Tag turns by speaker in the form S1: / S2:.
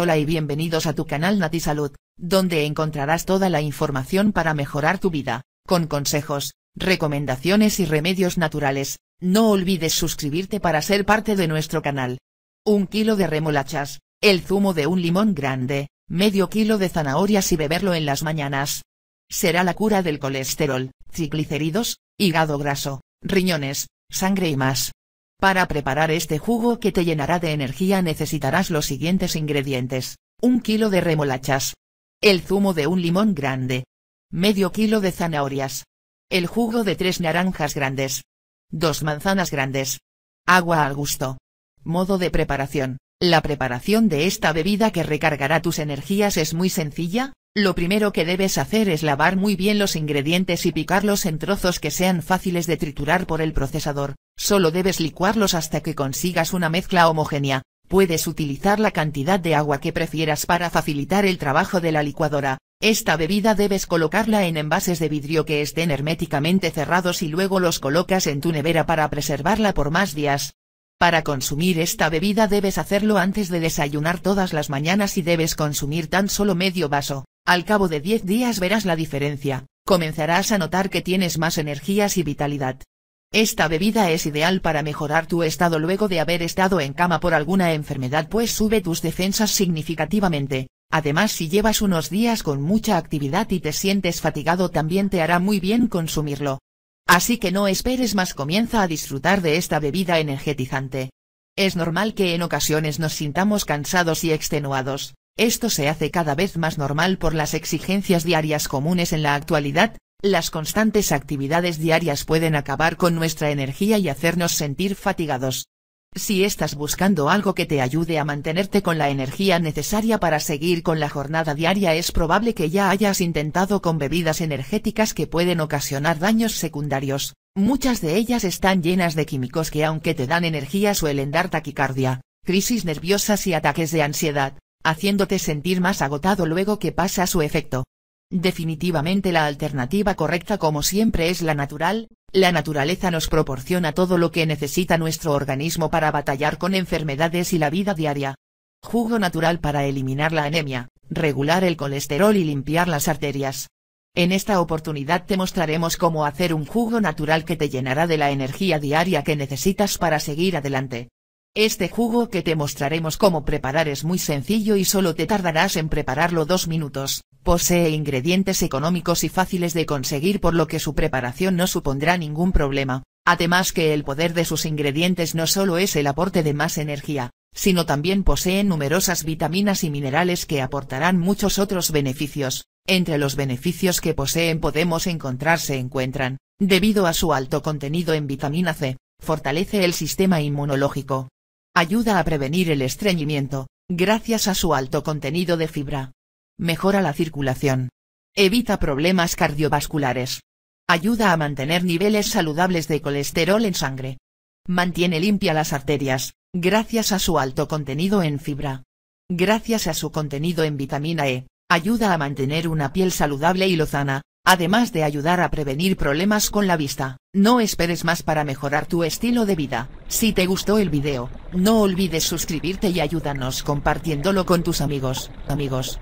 S1: Hola y bienvenidos a tu canal NatiSalud, Salud, donde encontrarás toda la información para mejorar tu vida, con consejos, recomendaciones y remedios naturales. No olvides suscribirte para ser parte de nuestro canal. Un kilo de remolachas, el zumo de un limón grande, medio kilo de zanahorias y beberlo en las mañanas. Será la cura del colesterol, triglicéridos, hígado graso, riñones, sangre y más. Para preparar este jugo que te llenará de energía necesitarás los siguientes ingredientes. Un kilo de remolachas. El zumo de un limón grande. Medio kilo de zanahorias. El jugo de tres naranjas grandes. Dos manzanas grandes. Agua al gusto. Modo de preparación. La preparación de esta bebida que recargará tus energías es muy sencilla, lo primero que debes hacer es lavar muy bien los ingredientes y picarlos en trozos que sean fáciles de triturar por el procesador, solo debes licuarlos hasta que consigas una mezcla homogénea, puedes utilizar la cantidad de agua que prefieras para facilitar el trabajo de la licuadora, esta bebida debes colocarla en envases de vidrio que estén herméticamente cerrados y luego los colocas en tu nevera para preservarla por más días. Para consumir esta bebida debes hacerlo antes de desayunar todas las mañanas y debes consumir tan solo medio vaso. Al cabo de 10 días verás la diferencia, comenzarás a notar que tienes más energías y vitalidad. Esta bebida es ideal para mejorar tu estado luego de haber estado en cama por alguna enfermedad pues sube tus defensas significativamente. Además si llevas unos días con mucha actividad y te sientes fatigado también te hará muy bien consumirlo. Así que no esperes más comienza a disfrutar de esta bebida energetizante. Es normal que en ocasiones nos sintamos cansados y extenuados, esto se hace cada vez más normal por las exigencias diarias comunes en la actualidad, las constantes actividades diarias pueden acabar con nuestra energía y hacernos sentir fatigados. Si estás buscando algo que te ayude a mantenerte con la energía necesaria para seguir con la jornada diaria es probable que ya hayas intentado con bebidas energéticas que pueden ocasionar daños secundarios, muchas de ellas están llenas de químicos que aunque te dan energía suelen dar taquicardia, crisis nerviosas y ataques de ansiedad haciéndote sentir más agotado luego que pasa su efecto. Definitivamente la alternativa correcta como siempre es la natural, la naturaleza nos proporciona todo lo que necesita nuestro organismo para batallar con enfermedades y la vida diaria. Jugo natural para eliminar la anemia, regular el colesterol y limpiar las arterias. En esta oportunidad te mostraremos cómo hacer un jugo natural que te llenará de la energía diaria que necesitas para seguir adelante. Este jugo que te mostraremos cómo preparar es muy sencillo y solo te tardarás en prepararlo dos minutos, posee ingredientes económicos y fáciles de conseguir por lo que su preparación no supondrá ningún problema, además que el poder de sus ingredientes no solo es el aporte de más energía, sino también posee numerosas vitaminas y minerales que aportarán muchos otros beneficios, entre los beneficios que poseen podemos encontrar se encuentran, debido a su alto contenido en vitamina C, fortalece el sistema inmunológico, Ayuda a prevenir el estreñimiento, gracias a su alto contenido de fibra. Mejora la circulación. Evita problemas cardiovasculares. Ayuda a mantener niveles saludables de colesterol en sangre. Mantiene limpia las arterias, gracias a su alto contenido en fibra. Gracias a su contenido en vitamina E, ayuda a mantener una piel saludable y lozana, además de ayudar a prevenir problemas con la vista. No esperes más para mejorar tu estilo de vida. Si te gustó el video, no olvides suscribirte y ayúdanos compartiéndolo con tus amigos. Amigos.